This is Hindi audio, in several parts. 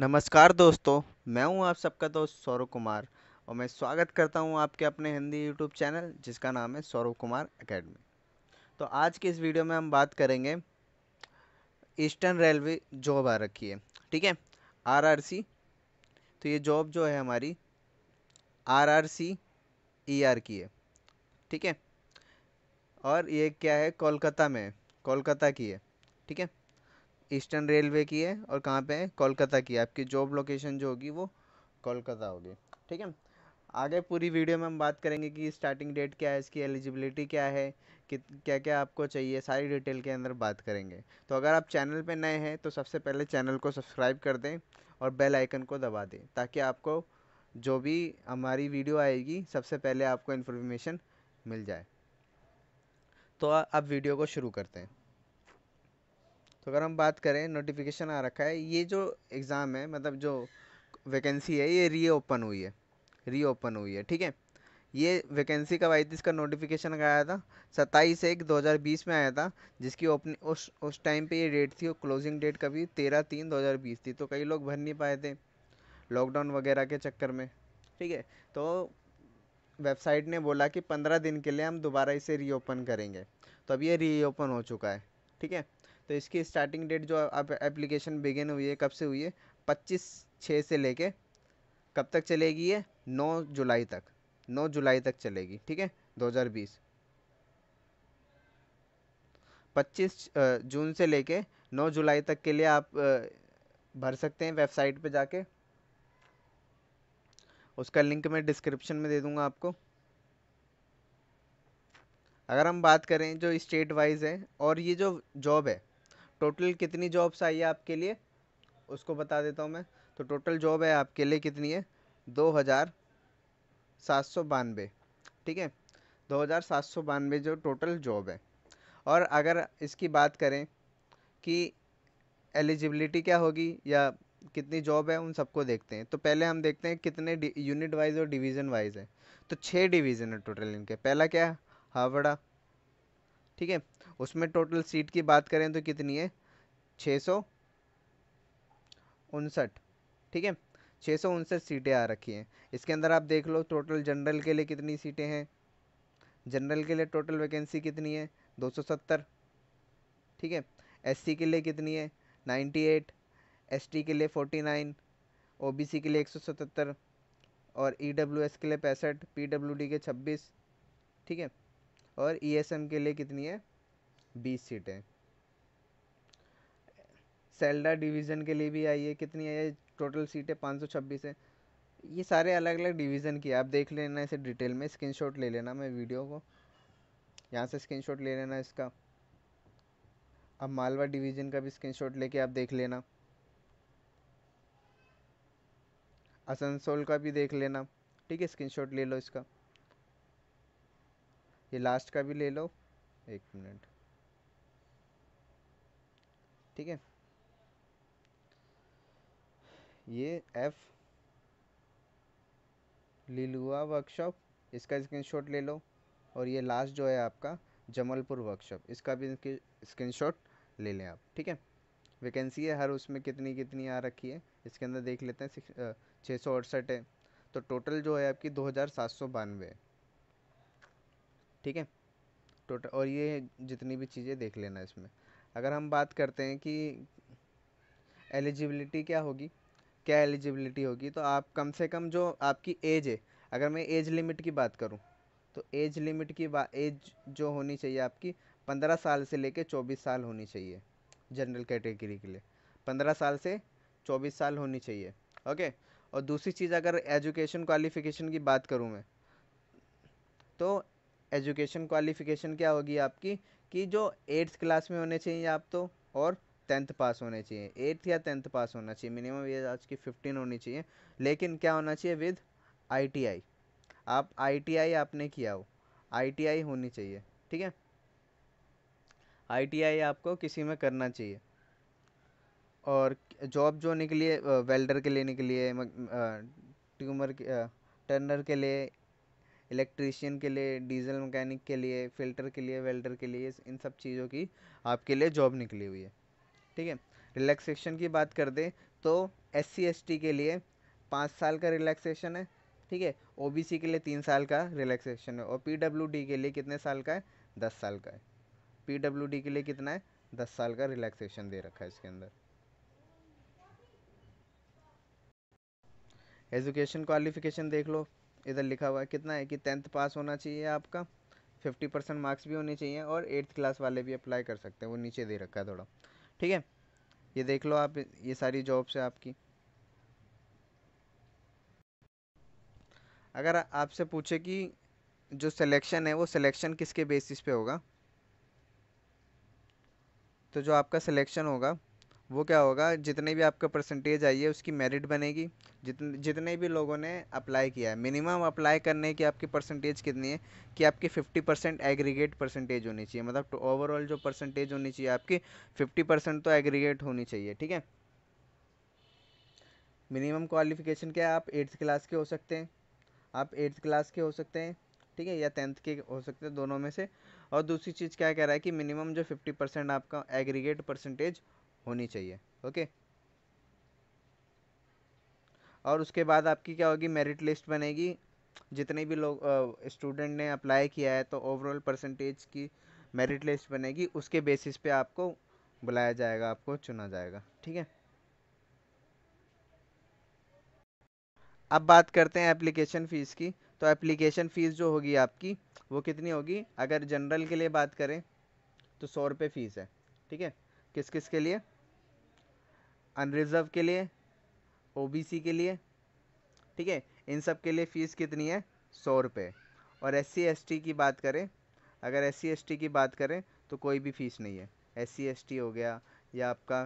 नमस्कार दोस्तों मैं हूं आप सबका दोस्त सौरभ कुमार और मैं स्वागत करता हूं आपके अपने हिंदी यूट्यूब चैनल जिसका नाम है सौरभ कुमार एकेडमी तो आज की इस वीडियो में हम बात करेंगे ईस्टर्न रेलवे जॉब आ रखी है ठीक है आरआरसी तो ये जॉब जो है हमारी आरआरसी ईआर e की है ठीक है और ये क्या है कोलकाता में कोलकाता की है ठीक है ईस्टर्न रेलवे की है और कहाँ पे है कोलकाता की है आपकी जॉब लोकेशन जो होगी वो कोलकाता होगी ठीक है आगे पूरी वीडियो में हम बात करेंगे कि स्टार्टिंग डेट क्या है इसकी एलिजिबिलिटी क्या है कि क्या क्या आपको चाहिए सारी डिटेल के अंदर बात करेंगे तो अगर आप चैनल पर नए हैं तो सबसे पहले चैनल को सब्सक्राइब कर दें और बेल आइकन को दबा दें ताकि आपको जो भी हमारी वीडियो आएगी सबसे पहले आपको इन्फॉर्मेशन मिल जाए तो आप वीडियो को शुरू करते हैं तो अगर हम बात करें नोटिफिकेशन आ रखा है ये जो एग्ज़ाम है मतलब जो वैकेंसी है ये रीओपन हुई है रीओपन हुई है ठीक है ये वैकेंसी कब आई थी इसका नोटिफिकेशन आया था सत्ताईस एक 2020 में आया था जिसकी ओपनिंग उस उस टाइम पे ये डेट थी और क्लोजिंग डेट कभी तेरह तीन 2020 थी तो कई लोग भर नहीं पाए थे लॉकडाउन वगैरह के चक्कर में ठीक है तो वेबसाइट ने बोला कि पंद्रह दिन के लिए हम दोबारा इसे रीओपन करेंगे तो अब ये रीओपन हो चुका है ठीक है तो इसकी स्टार्टिंग डेट जो आप एप्लीकेशन बिगिन हुई है कब से हुई है पच्चीस छः से लेके कब तक चलेगी ये नौ जुलाई तक नौ जुलाई तक चलेगी ठीक है दो हज़ार बीस पच्चीस जून से लेके नौ जुलाई तक के लिए आप भर सकते हैं वेबसाइट पे जाके उसका लिंक मैं डिस्क्रिप्शन में दे दूंगा आपको अगर हम बात करें जो स्टेट वाइज है और ये जो जॉब है टोटल कितनी जॉब्स आई है आपके लिए उसको बता देता हूँ मैं तो टोटल जॉब है आपके लिए कितनी है दो हज़ार सात सौ बानवे ठीक है दो हज़ार सात सौ बानवे जो टोटल जॉब है और अगर इसकी बात करें कि एलिजिबिलिटी क्या होगी या कितनी जॉब है उन सबको देखते हैं तो पहले हम देखते हैं कितने यूनिट वाइज और डिवीज़न वाइज है तो छः डिवीज़न है टोटल इनके पहला क्या है हावड़ा ठीक है उसमें टोटल सीट की बात करें तो कितनी है छः सौ उनसठ ठीक है छः सौ उनसठ सीटें आ रखी हैं इसके अंदर आप देख लो टोटल जनरल के लिए कितनी सीटें हैं जनरल के लिए टोटल वैकेंसी कितनी है दो सौ सत्तर ठीक है एससी के लिए कितनी है नाइन्टी एट एसटी के लिए फोर्टी नाइन ओबीसी के लिए एक सौ सतहत्तर और ईडब्ल्यूएस e के लिए पैंसठ पीडब्ल्यूडी के छब्बीस ठीक है और ईएसएम e के लिए कितनी है बीस सीटें सेल्डा डिवीज़न के लिए भी आई है कितनी आई है टोटल सीटें पाँच सौ छब्बीस है ये सारे अलग अलग डिवीज़न की है आप देख लेना इसे डिटेल में स्क्रीनशॉट ले लेना मैं वीडियो को यहाँ से स्क्रीनशॉट ले लेना इसका अब मालवा डिवीज़न का भी स्क्रीनशॉट लेके आप देख लेना असनसोल का भी देख लेना ठीक है स्क्रीनशॉट ले लो इसका ये लास्ट का भी ले लो एक मिनट ठीक है ये एफ लीलुआ वर्कशॉप इसका स्क्रीनशॉट ले लो और ये लास्ट जो है आपका जमलपुर वर्कशॉप इसका भी स्क्रीनशॉट ले लें आप ठीक है वैकेंसी है हर उसमें कितनी कितनी आ रखी है इसके अंदर देख लेते हैं छः सौ अड़सठ है तो टोटल जो है आपकी दो हज़ार सात सौ बानवे है ठीक है टोटल और ये जितनी भी चीज़ें देख लेना इसमें अगर हम बात करते हैं कि एलिजिबिलिटी क्या होगी क्या एलिजिबिलिटी होगी तो आप कम से कम जो आपकी एज है अगर मैं एज लिमिट की बात करूं तो एज लिमिट की बात एज जो होनी चाहिए आपकी पंद्रह साल से लेके चौबीस साल होनी चाहिए जनरल कैटेगरी के लिए पंद्रह साल से चौबीस साल होनी चाहिए ओके और दूसरी चीज़ अगर एजुकेशन क्वालिफिकेशन की बात करूँ मैं तो एजुकेशन क्वालिफ़िकेशन क्या होगी आपकी कि जो एट्थ क्लास में होने चाहिए आप तो और टेंथ पास होने चाहिए एट्थ या टेंथ पास होना चाहिए मिनिमम ये आज की फिफ्टीन होनी चाहिए लेकिन क्या होना चाहिए विद आईटीआई आप आईटीआई आपने किया हो आईटीआई होनी चाहिए ठीक है आईटीआई आपको किसी में करना चाहिए और जॉब जो निकली वेल्डर के लिए निकली है ट्यूमर टर्नर के लिए इलेक्ट्रीशियन के लिए डीजल मैकेनिक के लिए फ़िल्टर के लिए वेल्डर के लिए इन सब चीज़ों की आपके लिए जॉब निकली हुई है ठीक है रिलैक्सेशन की बात कर दें तो एस सी के लिए पाँच साल का रिलैक्सेशन है ठीक है ओ के लिए तीन साल का रिलैक्सेशन है और पी के लिए कितने साल का है दस साल का है पी के लिए कितना है दस साल का रिलैक्सेशन दे रखा है इसके अंदर एजुकेशन क्वालिफिकेशन देख लो इधर लिखा हुआ है कितना है कि टेंथ पास होना चाहिए आपका फिफ्टी परसेंट मार्क्स भी होने चाहिए और एट्थ क्लास वाले भी अप्लाई कर सकते हैं वो नीचे दे रखा है थोड़ा ठीक है ये देख लो आप ये सारी जॉब्स है आपकी अगर आपसे पूछे कि जो सिलेक्शन है वो सिलेक्शन किसके बेसिस पे होगा तो जो आपका सिलेक्शन होगा वो क्या होगा जितने भी आपका परसेंटेज आई है उसकी मेरिट बनेगी जितने जितने भी लोगों ने अप्लाई किया है मिनिमम अप्लाई करने की आपकी परसेंटेज कितनी है कि आपकी 50 परसेंट एग्रीगेट परसेंटेज होनी चाहिए मतलब ओवरऑल जो परसेंटेज होनी चाहिए आपकी 50 परसेंट तो एग्रीगेट होनी चाहिए ठीक है मिनिमम क्वालिफिकेशन क्या है आप एट्थ क्लास के हो सकते हैं आप एट्थ क्लास के हो सकते हैं ठीक है या टेंथ के हो सकते हैं दोनों में से और दूसरी चीज़ क्या कह रहा है कि मिनिमम जो फिफ्टी परसेंट आपका एग्रीगेट परसेंटेज होनी चाहिए ओके और उसके बाद आपकी क्या होगी मेरिट लिस्ट बनेगी जितने भी लोग स्टूडेंट ने अप्लाई किया है तो ओवरऑल परसेंटेज की मेरिट लिस्ट बनेगी उसके बेसिस पे आपको बुलाया जाएगा आपको चुना जाएगा ठीक है अब बात करते हैं एप्लीकेशन फ़ीस की तो एप्लीकेशन फ़ीस जो होगी आपकी वो कितनी होगी अगर जनरल के लिए बात करें तो सौ रुपये फ़ीस है ठीक है किस किस के लिए अनरिजर्व के लिए ओबीसी के लिए ठीक है इन सब के लिए फ़ीस कितनी है सौ रुपये और एस सी की बात करें अगर एस सी की बात करें तो कोई भी फ़ीस नहीं है एस सी हो गया या आपका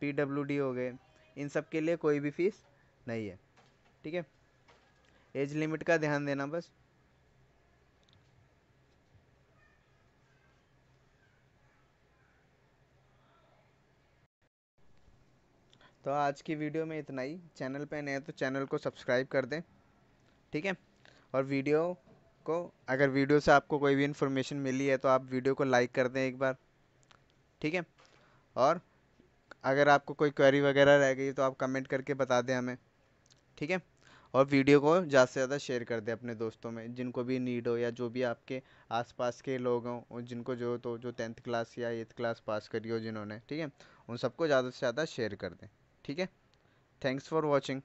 पी डब्ल्यू डी हो गए इन सब के लिए कोई भी फ़ीस नहीं है ठीक है एज लिमिट का ध्यान देना बस तो आज की वीडियो में इतना ही चैनल पे नए तो चैनल को सब्सक्राइब कर दें ठीक है और वीडियो को अगर वीडियो से आपको कोई भी इन्फॉर्मेशन मिली है तो आप वीडियो को लाइक कर दें एक बार ठीक है और अगर आपको कोई क्वेरी वगैरह रह गई तो आप कमेंट करके बता दें हमें ठीक है और वीडियो को ज़्यादा से ज़्यादा शेयर कर दें अपने दोस्तों में जिनको भी नीड हो या जो भी आपके आसपास के लोग हों और जिनको जो तो जो टेंथ क्लास या एट्थ क्लास पास करी हो जिन्होंने ठीक है उन सबको ज़्यादा से ज़्यादा शेयर कर दें ठीक है थैंक्स फॉर वॉचिंग